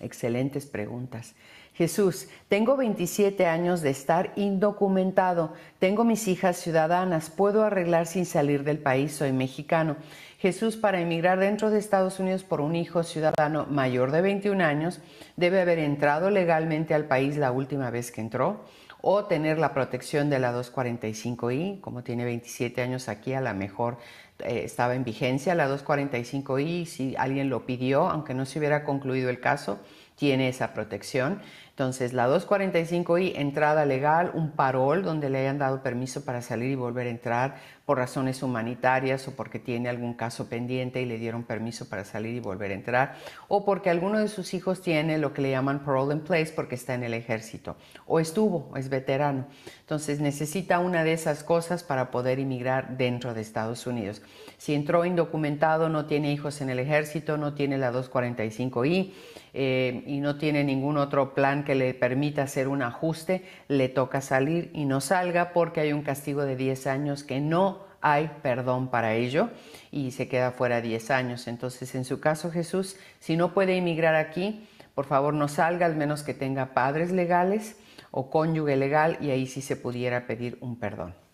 Excelentes preguntas. Jesús, tengo 27 años de estar indocumentado, tengo mis hijas ciudadanas, puedo arreglar sin salir del país, soy mexicano. Jesús, para emigrar dentro de Estados Unidos por un hijo ciudadano mayor de 21 años, debe haber entrado legalmente al país la última vez que entró o tener la protección de la 245i, como tiene 27 años aquí, a lo mejor eh, estaba en vigencia la 245i, si alguien lo pidió, aunque no se hubiera concluido el caso, tiene esa protección. Entonces, la 245i, entrada legal, un parol donde le hayan dado permiso para salir y volver a entrar por razones humanitarias o porque tiene algún caso pendiente y le dieron permiso para salir y volver a entrar, o porque alguno de sus hijos tiene lo que le llaman parole in place porque está en el ejército, o estuvo, es veterano. Entonces, necesita una de esas cosas para poder emigrar dentro de Estados Unidos. Si entró indocumentado, no tiene hijos en el ejército, no tiene la 245i, y no tiene ningún otro plan que le permita hacer un ajuste, le toca salir y no salga porque hay un castigo de 10 años que no hay perdón para ello y se queda fuera 10 años. Entonces, en su caso, Jesús, si no puede emigrar aquí, por favor no salga al menos que tenga padres legales o cónyuge legal y ahí sí se pudiera pedir un perdón.